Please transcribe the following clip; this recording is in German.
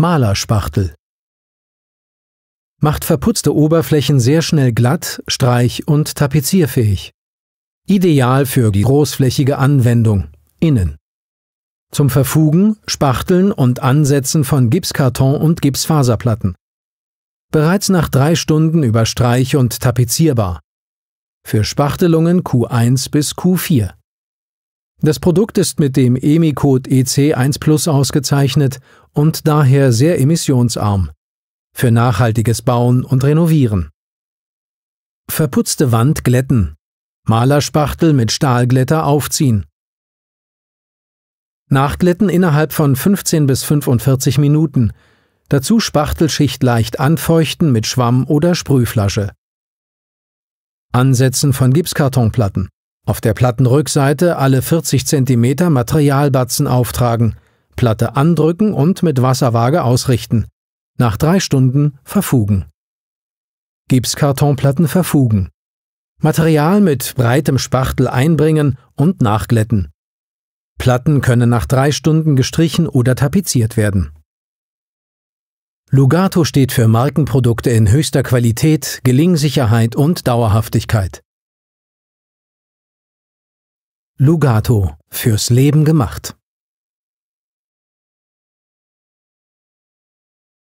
Malerspachtel. Macht verputzte Oberflächen sehr schnell glatt, streich- und tapezierfähig. Ideal für die großflächige Anwendung, innen. Zum Verfugen, Spachteln und Ansetzen von Gipskarton und Gipsfaserplatten. Bereits nach drei Stunden über Streich- und tapezierbar. Für Spachtelungen Q1 bis Q4. Das Produkt ist mit dem EMI-Code EC1 Plus ausgezeichnet und daher sehr emissionsarm für nachhaltiges Bauen und Renovieren. Verputzte Wand glätten, Malerspachtel mit Stahlglätter aufziehen. Nachglätten innerhalb von 15 bis 45 Minuten, dazu Spachtelschicht leicht anfeuchten mit Schwamm oder Sprühflasche. Ansetzen von Gipskartonplatten. Auf der Plattenrückseite alle 40 cm Materialbatzen auftragen – Herdplatte andrücken und mit Wasserwaage ausrichten. Nach drei Stunden verfugen. Gipskartonplatten verfugen. Material mit breitem Spachtel einbringen und nachglätten. Platten können nach drei Stunden gestrichen oder tapeziert werden. Lugato steht für Markenprodukte in höchster Qualität, Gelingsicherheit und Dauerhaftigkeit. Lugato fürs Leben gemacht.